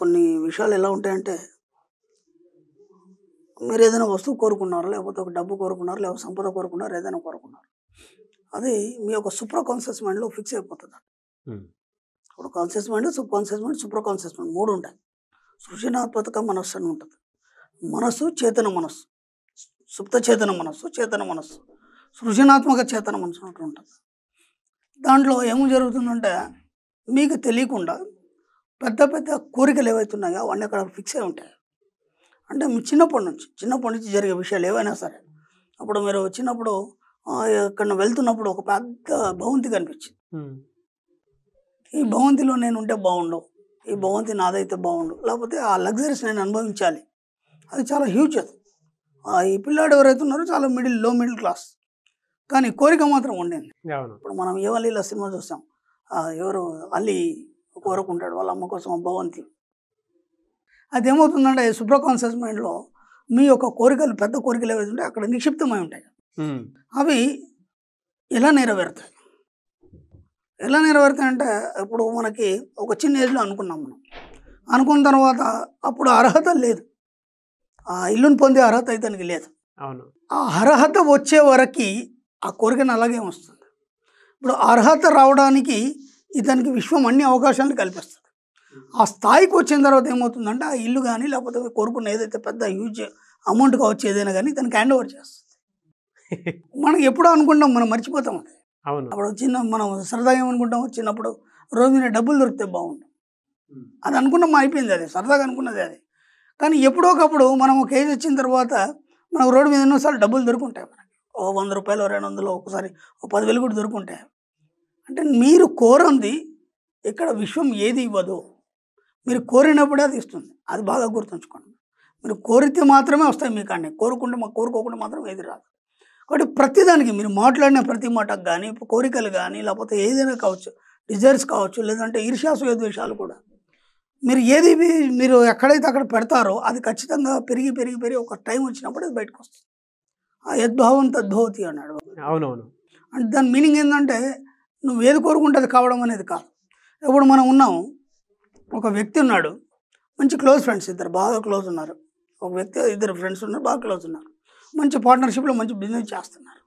కొన్ని విషయాలు ఎలా ఉంటాయంటే మీరు ఏదైనా వస్తువు కోరుకున్నారు లేకపోతే ఒక డబ్బు కోరుకున్నారు లేకపోతే సంపద కోరుకున్నారు ఏదైనా కోరుకున్నారు అది మీ యొక్క సూపర్ కాన్షియస్ మైండ్లో ఫిక్స్ అయిపోతుంది ఇప్పుడు conscious mind super conscious mind super conscious mind మూడు ఉంటాయి సృజనాత్మక మనస్సు అని ఉంటుంది మనస్సు చేతన మనస్సు సుప్త చేతన మనస్సు చేతన మనస్సు సృజనాత్మక చేతన మనసు ఉంటుంది దాంట్లో ఏమి జరుగుతుందంటే మీకు తెలియకుండా పెద్ద పెద్ద కోరికలు ఏవైతున్నాయో అవన్నీ అక్కడ ఫిక్స్ అయి ఉంటాయి అంటే మీ చిన్నప్పటి నుంచి చిన్నప్పటి నుంచి జరిగే విషయాలు ఏవైనా సరే అప్పుడు మీరు చిన్నప్పుడు ఇక్కడ వెళ్తున్నప్పుడు ఒక పెద్ద భవంతి కనిపించింది ఈ భవంతిలో నేను ఉంటే బాగుండు ఈ భవంతి నాదైతే బాగుండు లేకపోతే ఆ లగ్జరీస్ నేను అనుభవించాలి అది చాలా హ్యూజ్ అది ఈ పిల్లాడు ఎవరైతే ఉన్నారో చాలా మిడిల్ లో మిడిల్ క్లాస్ కానీ కోరిక మాత్రం ఉండింది ఇప్పుడు మనం ఇలా సినిమా చూస్తాం ఎవరు అల్లి కోరుకుంటాడు వాళ్ళ అమ్మ కోసం భగవంతుడు అదేమవుతుందంటే సూపర్ కాన్షియస్ మైండ్లో మీ యొక్క కోరికలు పెద్ద కోరికలు ఏవైతే ఉంటాయి అక్కడ నిక్షిప్తమై ఉంటాయి అవి ఎలా నెరవేరుతాయి ఎలా నెరవేరుతాయి అంటే ఇప్పుడు మనకి ఒక చిన్న ఏజ్లో అనుకున్నాం మనం అనుకున్న తర్వాత అప్పుడు అర్హత లేదు ఆ ఇల్లును పొందే అర్హత అయితే లేదు అవును ఆ అర్హత వచ్చే వరకు ఆ కోరికను అలాగే వస్తుంది ఇప్పుడు అర్హత రావడానికి ఇతనికి విశ్వం అన్ని అవకాశాలు కల్పిస్తుంది ఆ స్థాయికి వచ్చిన తర్వాత ఏమవుతుందంటే ఆ ఇల్లు కానీ లేకపోతే కోరుకున్న ఏదైతే పెద్ద హ్యూజ్ అమౌంట్ కావచ్చు ఏదైనా కానీ ఇతనికి హ్యాండ్ ఓవర్ చేస్తుంది మనం ఎప్పుడో అనుకుంటాం మనం మర్చిపోతాం అది అప్పుడు చిన్న మనం సరదాగా ఏమనుకుంటాం వచ్చినప్పుడు రోజు మీద డబ్బులు దొరికితే బాగుండు అది అనుకున్నాం అయిపోయింది అది సరదాగా అనుకున్నది అది కానీ ఎప్పుడో ఒకప్పుడు మనం ఒక కేజీ వచ్చిన తర్వాత మనకు రోడ్డు మీద ఎన్నోసార్లు డబ్బులు దొరుకుంటాయి మనకి ఓ వంద రూపాయలు రెండు వందలు ఒకసారి ఓ పదివేలు కూడా దొరుకుంటాయి అంటే మీరు కోరంది ఇక్కడ విశ్వం ఏది ఇవ్వదు మీరు కోరినప్పుడే అది ఇస్తుంది అది బాగా గుర్తుంచుకోండి మీరు కోరితే మాత్రమే వస్తాయి మీకు అన్నీ కోరుకుంటే మా కోరుకోకుండా మాత్రం ఏది రాదు కాబట్టి ప్రతిదానికి మీరు మాట్లాడిన ప్రతి మాటకు కానీ కోరికలు కానీ లేకపోతే ఏదైనా కావచ్చు డిజైర్స్ కావచ్చు లేదంటే ఈర్ష్యాసు ద్వేషాలు కూడా మీరు ఏది మీరు ఎక్కడైతే అక్కడ పెడతారో అది ఖచ్చితంగా పెరిగి పెరిగి పెరిగి ఒక టైం వచ్చినప్పుడు అది బయటకు వస్తుంది ఆ యద్భావం తద్భవతి అన్నాడు అవునవును అంటే దాని మీనింగ్ ఏంటంటే నువ్వు ఏది కోరుకుంటే అది కావడం అనేది కాదు ఇప్పుడు మనం ఉన్నాం ఒక వ్యక్తి ఉన్నాడు మంచి క్లోజ్ ఫ్రెండ్స్ ఇద్దరు బాగా క్లోజ్ ఉన్నారు ఒక వ్యక్తి ఇద్దరు ఫ్రెండ్స్ ఉన్నారు బాగా క్లోజ్ ఉన్నారు మంచి పార్ట్నర్షిప్లో మంచి బిజినెస్ చేస్తున్నారు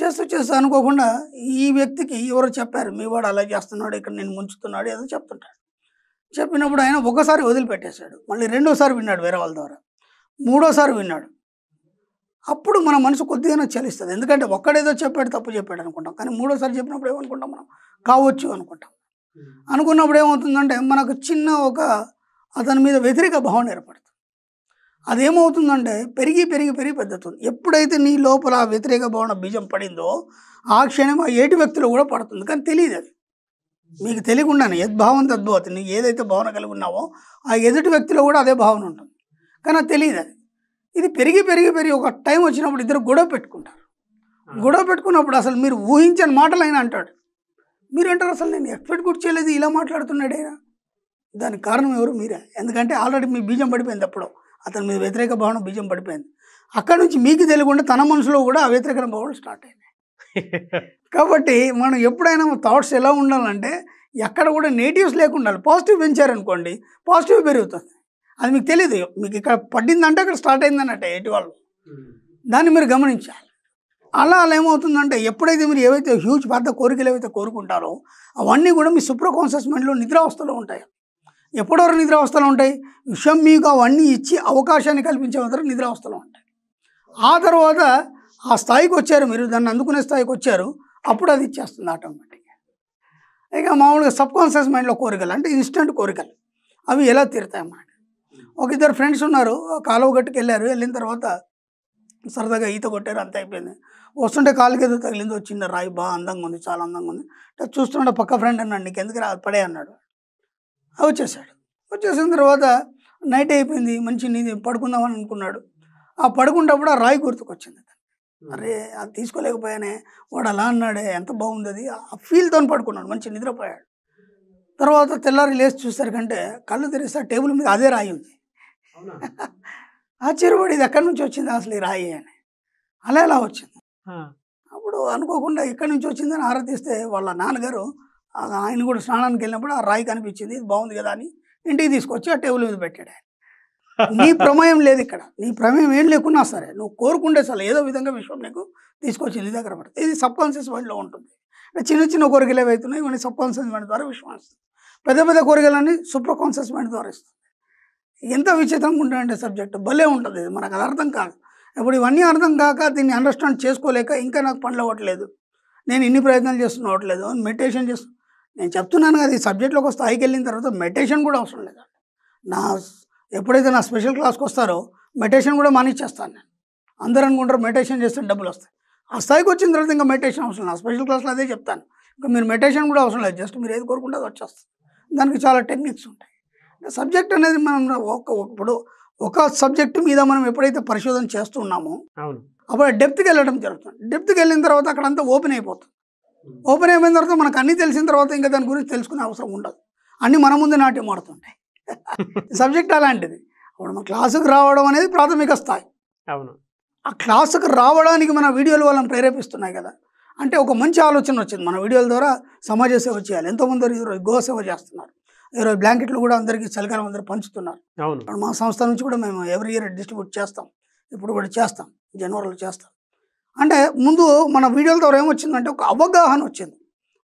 చేస్తూ చేస్తూ అనుకోకుండా ఈ వ్యక్తికి ఎవరో చెప్పారు మీ వాడు అలా చేస్తున్నాడు ఇక్కడ నేను ముంచుతున్నాడు ఏదో చెప్తుంటాడు చెప్పినప్పుడు ఆయన ఒకసారి వదిలిపెట్టేశాడు మళ్ళీ రెండోసారి విన్నాడు వేరే వాళ్ళ ద్వారా మూడోసారి విన్నాడు అప్పుడు మన మనసు కొద్దిగానే చలిస్తుంది ఎందుకంటే ఒక్కడేదో చెప్పాడు తప్పు చెప్పాడు అనుకుంటాం కానీ మూడోసారి చెప్పినప్పుడు ఏమనుకుంటాం మనం కావచ్చు అనుకుంటాం hmm. అనుకున్నప్పుడు ఏమవుతుందంటే మనకు చిన్న ఒక అతని మీద వ్యతిరేక భావన ఏర్పడుతుంది అదేమవుతుందంటే పెరిగి పెరిగి పెరిగి పెద్దతుంది ఎప్పుడైతే నీ లోపల ఆ వ్యతిరేక భావన బీజం పడిందో ఆ క్షణం ఆ ఏటి వ్యక్తిలో కూడా పడుతుంది కానీ తెలియదు అది మీకు తెలియకుండానే యద్భావం తద్భవతి నీకు ఏదైతే భావన కలిగి ఉన్నావో ఆ ఎదుటి వ్యక్తిలో కూడా అదే భావన ఉంటుంది కానీ అది తెలియదు అది ఇది పెరిగి పెరిగి పెరిగి ఒక టైం వచ్చినప్పుడు ఇద్దరు గొడవ పెట్టుకుంటారు గొడవ పెట్టుకున్నప్పుడు అసలు మీరు ఊహించని మాటలు అయినా అంటాడు మీరు అంటారు అసలు నేను ఎక్స్పెక్ట్ కూడా చేయలేదు ఇలా మాట్లాడుతున్నాడేనా దానికి కారణం ఎవరు మీరే ఎందుకంటే ఆల్రెడీ మీ బీజం పడిపోయింది అప్పుడు అతని మీద వ్యతిరేక భావన బీజం పడిపోయింది అక్కడ నుంచి మీకు తెలియకుండా తన మనసులో కూడా ఆ వ్యతిరేక భావన స్టార్ట్ అయింది కాబట్టి మనం ఎప్పుడైనా థాట్స్ ఎలా ఉండాలంటే ఎక్కడ కూడా నేటివ్స్ లేకుండా పాజిటివ్ పెంచారనుకోండి పాజిటివ్ పెరుగుతుంది అది మీకు తెలియదు మీకు ఇక్కడ పడిందంటే అక్కడ స్టార్ట్ అయిందన్నట్టే ఎటు వాళ్ళు దాన్ని మీరు గమనించాలి అలా అలా ఏమవుతుందంటే ఎప్పుడైతే మీరు ఏవైతే హ్యూజ్ పెద్ద కోరికలు ఏవైతే కోరుకుంటారో అవన్నీ కూడా మీ కాన్షియస్ మైండ్లో నిద్రావస్థలో ఉంటాయి ఎప్పటివరకు నిద్రావస్థలు ఉంటాయి విషయం మీకు అవన్నీ ఇచ్చి అవకాశాన్ని కల్పించే వరకు నిద్రావస్థలు ఉంటాయి ఆ తర్వాత ఆ స్థాయికి వచ్చారు మీరు దాన్ని అందుకునే స్థాయికి వచ్చారు అప్పుడు అది ఇచ్చేస్తుంది ఆటోమేటిక్గా ఇక మామూలుగా సబ్ కాన్షియస్ మైండ్లో కోరికలు అంటే ఇన్స్టెంట్ కోరికలు అవి ఎలా అన్నమాట ఒక ఇద్దరు ఫ్రెండ్స్ ఉన్నారు కాలువ గట్టుకు వెళ్ళారు వెళ్ళిన తర్వాత సరదాగా ఈత కొట్టారు అంత అయిపోయింది వస్తుంటే కాలుకి ఏదో తగిలింది వచ్చింది రాయి బాగా అందంగా ఉంది చాలా అందంగా ఉంది అంటే చూస్తుంటే పక్క ఫ్రెండ్ అన్నాడు నీకు ఎందుకు రా పడే అన్నాడు వచ్చేసాడు వచ్చేసిన తర్వాత నైట్ అయిపోయింది మంచి నీది పడుకుందామని అనుకున్నాడు ఆ పడుకుంటప్పుడు ఆ రాయి గుర్తుకొచ్చింది అరే అది తీసుకోలేకపోయానే వాడు అలా అన్నాడే ఎంత బాగుంది అది ఆ ఫీల్తో పడుకున్నాడు మంచి నిద్రపోయాడు తర్వాత తెల్లారి లేచి చూసారు కంటే కళ్ళు తెరిస్తే టేబుల్ మీద అదే రాయి ఉంది ఆశ్చర్యపడి ఇది ఎక్కడి నుంచి వచ్చింది అసలు ఈ రాయి అని అలా ఎలా వచ్చింది అప్పుడు అనుకోకుండా ఎక్కడి నుంచి వచ్చిందని ఆరాధిస్తే వాళ్ళ నాన్నగారు ఆయన కూడా స్నానానికి వెళ్ళినప్పుడు ఆ రాయి కనిపించింది ఇది బాగుంది కదా అని ఇంటికి తీసుకొచ్చి ఆ టేబుల్ మీద పెట్టాడు నీ ప్రమేయం లేదు ఇక్కడ నీ ప్రమేయం ఏం లేకున్నా సరే నువ్వు కోరుకుంటే సరే ఏదో విధంగా విశ్వం నీకు తీసుకొచ్చి నీ దగ్గర పడుతుంది ఇది సబ్ కాన్షియస్ మైండ్లో ఉంటుంది చిన్న చిన్న కోరికలు ఏవైతున్నాయి ఇవన్నీ సబ్ కాన్షియస్ మైండ్ ద్వారా విశ్వం ఇస్తుంది పెద్ద పెద్ద కోరికలన్నీ సూపర్ కాన్షియస్ మైండ్ ద్వారా ఇస్తుంది ఎంత విచిత్రంగా ఉంటాయంటే సబ్జెక్టు భలే ఉంటుంది ఇది మనకు అది అర్థం కాదు ఇప్పుడు ఇవన్నీ అర్థం కాక దీన్ని అండర్స్టాండ్ చేసుకోలేక ఇంకా నాకు పనులు అవ్వట్లేదు నేను ఇన్ని ప్రయత్నాలు చేస్తున్నా అవ్వట్లేదు మెడిటేషన్ చేస్తు నేను చెప్తున్నాను కదా ఈ సబ్జెక్ట్లోకి స్థాయికి వెళ్ళిన తర్వాత మెడిటేషన్ కూడా అవసరం లేదు నా ఎప్పుడైతే నా స్పెషల్ క్లాస్కి వస్తారో మెడిటేషన్ కూడా మానేచ్చేస్తాను నేను అందరూ అనుకుంటారు మెడిటేషన్ చేస్తే డబ్బులు వస్తాయి ఆ స్థాయికి వచ్చిన తర్వాత ఇంకా మెడిటేషన్ అవసరం లేదు స్పెషల్ క్లాస్లో అదే చెప్తాను ఇంకా మీరు మెడిటేషన్ కూడా అవసరం లేదు జస్ట్ మీరు ఏది కోరుకుంటే అది వచ్చేస్తుంది దానికి చాలా టెక్నిక్స్ ఉంటాయి సబ్జెక్ట్ అనేది మనం ఒక ఇప్పుడు ఒక సబ్జెక్టు మీద మనం ఎప్పుడైతే పరిశోధన చేస్తున్నామో అప్పుడు డెప్త్కి వెళ్ళడం జరుగుతుంది డెప్త్కి వెళ్ళిన తర్వాత అక్కడ అంతా ఓపెన్ అయిపోతుంది ఓపెన్ అయిపోయిన తర్వాత మనకు అన్నీ తెలిసిన తర్వాత ఇంకా దాని గురించి తెలుసుకునే అవసరం ఉండదు అన్నీ మన ముందే నాట్యం ఆడుతుంటాయి సబ్జెక్ట్ అలాంటిది అప్పుడు మన క్లాసుకు రావడం అనేది ప్రాథమిక స్థాయి అవును ఆ క్లాసుకు రావడానికి మన వీడియోలు వాళ్ళని ప్రేరేపిస్తున్నాయి కదా అంటే ఒక మంచి ఆలోచన వచ్చింది మన వీడియోల ద్వారా సమాజ సేవ చేయాలి ఎంతోమంది గో సేవ చేస్తున్నారు ఇరవై బ్లాంకెట్లు కూడా అందరికీ చలికాలం అందరూ పంచుతున్నారు మా సంస్థ నుంచి కూడా మేము ఎవ్రీ ఇయర్ డిస్ట్రిబ్యూట్ చేస్తాం ఇప్పుడు కూడా చేస్తాం జనవరిలో చేస్తాం అంటే ముందు మన వీడియోల ద్వారా ఏమొచ్చిందంటే ఒక అవగాహన వచ్చింది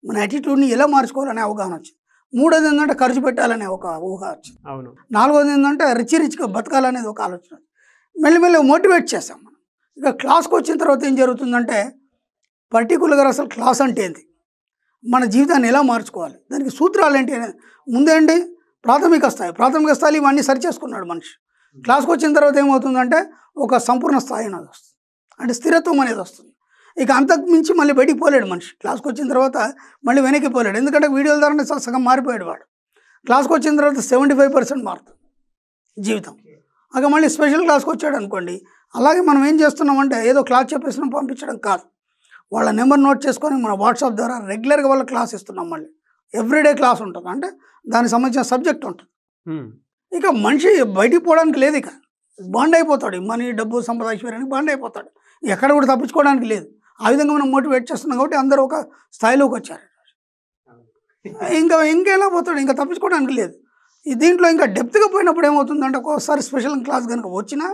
మన యాటిట్యూడ్ని ఎలా మార్చుకోవాలనే అవగాహన వచ్చింది మూడోది ఏంటంటే ఖర్చు పెట్టాలనే ఒక ఊహ వచ్చింది అవును నాలుగోది ఏంటంటే రిచి రిచ్గా బతకాలనేది ఒక ఆలోచన మెల్లిమెల్లి మోటివేట్ చేస్తాం మనం ఇక క్లాస్కి వచ్చిన తర్వాత ఏం జరుగుతుందంటే పర్టికులర్గా అసలు క్లాస్ అంటే ఏంటి మన జీవితాన్ని ఎలా మార్చుకోవాలి దానికి సూత్రాలు ఏంటి ముందేంటి ప్రాథమిక స్థాయి ప్రాథమిక స్థాయిలో ఇవన్నీ సరి చేసుకున్నాడు మనిషి క్లాస్కి వచ్చిన తర్వాత ఏమవుతుందంటే ఒక సంపూర్ణ స్థాయి అనేది వస్తుంది అంటే స్థిరత్వం అనేది వస్తుంది ఇక అంతకు మించి మళ్ళీ బయటికి పోలేడు మనిషి క్లాస్కి వచ్చిన తర్వాత మళ్ళీ వెనక్కి పోలేడు ఎందుకంటే వీడియోల ద్వారానే సగం మారిపోయాడు వాడు క్లాస్కి వచ్చిన తర్వాత సెవెంటీ ఫైవ్ పర్సెంట్ మారుతుంది జీవితం అక మళ్ళీ స్పెషల్ క్లాస్కి వచ్చాడు అనుకోండి అలాగే మనం ఏం చేస్తున్నామంటే ఏదో క్లాస్ చెప్పేసినాం పంపించడం కాదు వాళ్ళ నెంబర్ నోట్ చేసుకొని మన వాట్సాప్ ద్వారా రెగ్యులర్గా వాళ్ళ క్లాస్ ఇస్తున్నాం మళ్ళీ ఎవ్రీడే క్లాస్ ఉంటుంది అంటే దానికి సంబంధించిన సబ్జెక్ట్ ఉంటుంది ఇక మనిషి బయటికి పోవడానికి లేదు ఇక బాండ్ అయిపోతాడు మనీ డబ్బు సంపద ఐశ్వర్యానికి బాండ్ అయిపోతాడు ఎక్కడ కూడా తప్పించుకోవడానికి లేదు ఆ విధంగా మనం మోటివేట్ చేస్తున్నాం కాబట్టి అందరూ ఒక స్థాయిలోకి వచ్చారు ఇంకా ఇంకెలా పోతాడు ఇంకా తప్పించుకోవడానికి లేదు దీంట్లో ఇంకా డెప్త్గా పోయినప్పుడు ఏమవుతుందంటే ఒక్కోసారి స్పెషల్ క్లాస్ కనుక వచ్చినా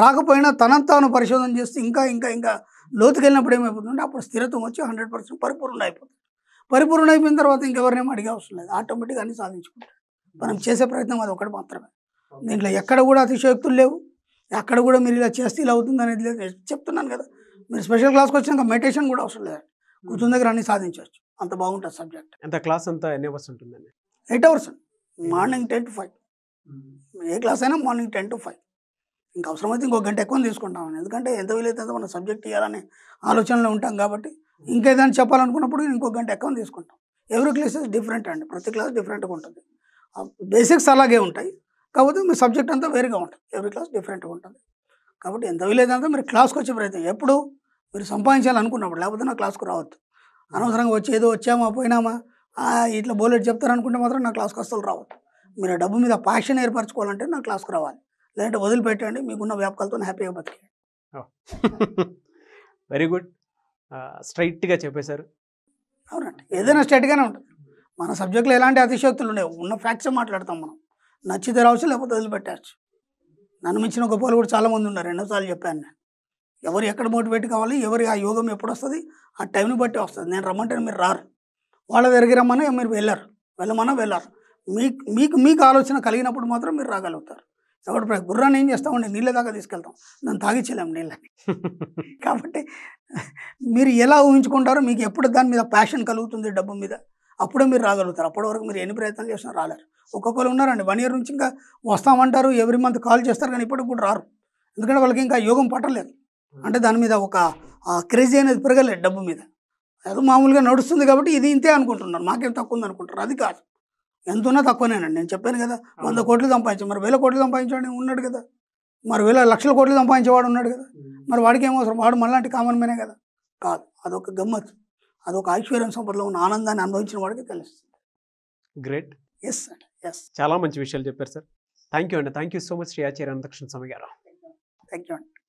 రాకపోయినా తనంతాను పరిశోధన చేస్తే ఇంకా ఇంకా ఇంకా లోతుకి వెళ్ళినప్పుడు ఏమైపోతుందంటే అప్పుడు స్థిరత్వం వచ్చి హండ్రెడ్ పర్సెంట్ పరిపూర్ణ అయిపోతుంది పరిపూర్ణ అయిపోయిన తర్వాత ఇంకెవరినేమో అడిగే అవసరం లేదు ఆటోమేటిక్గా అన్ని సాధించుకుంటాం మనం చేసే ప్రయత్నం అది ఒకటి మాత్రమే దీంట్లో ఎక్కడ కూడా అతిశయోక్తులు లేవు ఎక్కడ కూడా మీరు ఇలా చేస్తే ఇలా అవుతుంది అనేది లేదు చెప్తున్నాను కదా మీరు స్పెషల్ క్లాస్కి వచ్చినాక మెడిటేషన్ కూడా అవసరం లేదు కూర్చున్న దగ్గర అన్ని సాధించవచ్చు అంత బాగుంటుంది సబ్జెక్ట్ ఎంత క్లాస్ అంతా ఎన్ని అవర్స్ ఉంటుందండి eight hours morning ten to five ఏ క్లాస్ అయినా మార్నింగ్ టెన్ టు ఫైవ్ ఇంకా అవసరమైతే ఇంకో గంట ఎక్కువ తీసుకుంటాం ఎందుకంటే ఎంత వీలైతే మనం సబ్జెక్ట్ ఇవ్వాలనే ఆలోచనలో ఉంటాం కాబట్టి ఇంకేదైనా చెప్పాలనుకున్నప్పుడు ఇంకో గంట ఎక్కువ తీసుకుంటాం ఎవరి క్లాస్ డిఫరెంట్ అండి ప్రతి క్లాస్ డిఫరెంట్గా ఉంటుంది బేసిక్స్ అలాగే ఉంటాయి కాకపోతే మీ సబ్జెక్ట్ అంతా వేరుగా ఉంటుంది ఎవరి క్లాస్ డిఫరెంట్గా ఉంటుంది కాబట్టి ఎంత వీలైతే మీరు క్లాస్కి వచ్చే ప్రయత్నం ఎప్పుడు మీరు సంపాదించాలనుకున్నప్పుడు లేకపోతే నా క్లాస్కు రావద్దు అనవసరంగా వచ్చి ఏదో వచ్చామా పోయినామా ఇట్లా బోలెట్ చెప్తారనుకుంటే మాత్రం నా క్లాస్కి అసలు రావద్దు మీరు డబ్బు మీద ప్యాషన్ ఏర్పరచుకోవాలంటే నా క్లాస్కి రావాలి లేదంటే వదిలిపెట్టండి మీకున్న వ్యాపకాలతో హ్యాపీగా బతికే వెరీ గుడ్ స్ట్రైట్గా చెప్పేశారు అవునండి ఏదైనా స్ట్రైట్గానే ఉంటుంది మన సబ్జెక్ట్లో ఎలాంటి అతిశక్తులు ఉండేవి ఉన్న ఫ్యాక్ట్స్ మాట్లాడతాం మనం నచ్చితే రావచ్చు లేకపోతే వదిలిపెట్టచ్చు నన్ను మించిన గొప్పలు కూడా చాలామంది ఉన్నారు ఎన్నోసార్లు చెప్పాను నేను ఎవరు ఎక్కడ మోటివేట్ కావాలి ఎవరి ఆ యోగం ఎప్పుడు వస్తుంది ఆ టైంని బట్టి వస్తుంది నేను రమ్మంటే మీరు రారు వాళ్ళ దగ్గరికి రమ్మన్నా మీరు వెళ్ళారు వెళ్ళమన్నా వెళ్ళారు మీకు మీకు మీకు ఆలోచన కలిగినప్పుడు మాత్రం మీరు రాగలుగుతారు కాబట్టి గుర్రాన్ని ఏం చేస్తా ఉండే నీళ్ళ దాకా తీసుకెళ్తాం దాన్ని తాగించలేము నీళ్ళని కాబట్టి మీరు ఎలా ఊహించుకుంటారో మీకు ఎప్పుడు దాని మీద ప్యాషన్ కలుగుతుంది డబ్బు మీద అప్పుడే మీరు రాగలుగుతారు అప్పటి వరకు మీరు ఎన్ని ప్రయత్నాలు చేసినా రాలేరు ఒక్కొక్కరు ఉన్నారండి వన్ ఇయర్ నుంచి ఇంకా వస్తామంటారు ఎవ్రీ మంత్ కాల్ చేస్తారు కానీ ఇప్పటికి కూడా రారు ఎందుకంటే వాళ్ళకి ఇంకా యోగం పట్టలేదు అంటే దాని మీద ఒక క్రేజీ అనేది పెరగలేదు డబ్బు మీద అది మామూలుగా నడుస్తుంది కాబట్టి ఇది ఇంతే అనుకుంటున్నారు మాకేం తక్కువ ఉంది అనుకుంటారు అది కాదు ఎంత ఉన్నా తక్కువనేనండి నేను చెప్పాను కదా వంద కోట్లు సంపాదించి మరి వేల కోట్లు సంపాదించేవాడు ఉన్నాడు కదా మరి వేల లక్షల కోట్లు సంపాదించేవాడు ఉన్నాడు కదా మరి వాడికి ఏమవసరం వాడు మళ్ళీ కామన్ మేనే కదా కాదు అదొక గమ్మత్ అదొక ఐశ్వర్యం సంపదలో ఉన్న ఆనందాన్ని అనుభవించిన వాడికి తెలుస్తుంది గ్రేట్ ఎస్ అండి ఎస్ చాలా మంచి విషయాలు చెప్పారు సార్ థ్యాంక్ యూ అండి thank you so much Shri Acharya Anantakrishna Swami గారు థ్యాంక్ యూ అండి